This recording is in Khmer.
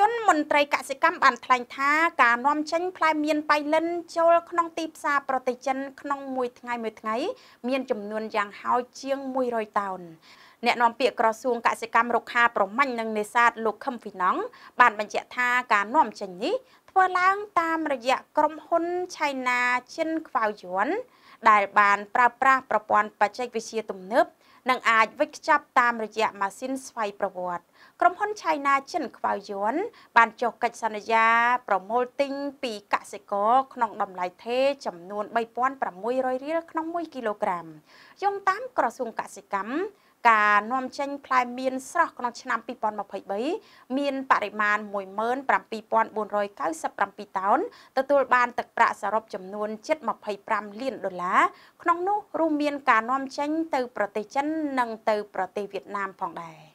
ជនមន្ត្រីកសិកម្មបានថ្លែងថាការនាំចេញផ្លែមៀនបៃលិនចូលក្នុងទីផ្សារប្រទេសចិនក្នុងមួយថ្ងៃមួយថ្ងៃ មានចំនួនយ៉ាងហោចជាង100តោនអ្នកនាំពាក្យក្រសួងកសិកម្មរុក្ខាប្រមាញ់និងនេសាទលោកខឹមវិណងបានបញ្ជាក់ថាការនាំចេញនេះធ្វើឡើងតាមរយៈក្រុមហ៊ុនឆៃណាចិនខ្វៅយួនដែលបានប្រើប្រាស់ប្រព័ន្ធបច្ចេកវិទ្យាទំនើបនិងអាចវិច្ឆ័ព្ទតាមរយៈម៉ាស៊ីនស្វ័យប្រវត្តិក្រុមហ៊ុនឆៃណាចិនខ្វៅយួនបានចុះកិច្ចសន្យា ប្រមូលទិញពីកសិករក្នុងតម្លៃថេចំនួន3600រៀលក្នុង1គីឡូក្រាមយោងតាមក្រសួងកសិកម្មការនាំចេញផ្លែមៀនស្រស់ក្នុងឆ្នាំ2023មានបរិមាណ17497តោនទទួលបានទឹកប្រាក់សរុបចំនួន725លានដុល្លារក្នុងនោះ រួមមានការនាំចេញ ទៅ ប្រទេសចិននិងទៅប្រទេសវៀតណាមផងដែរ។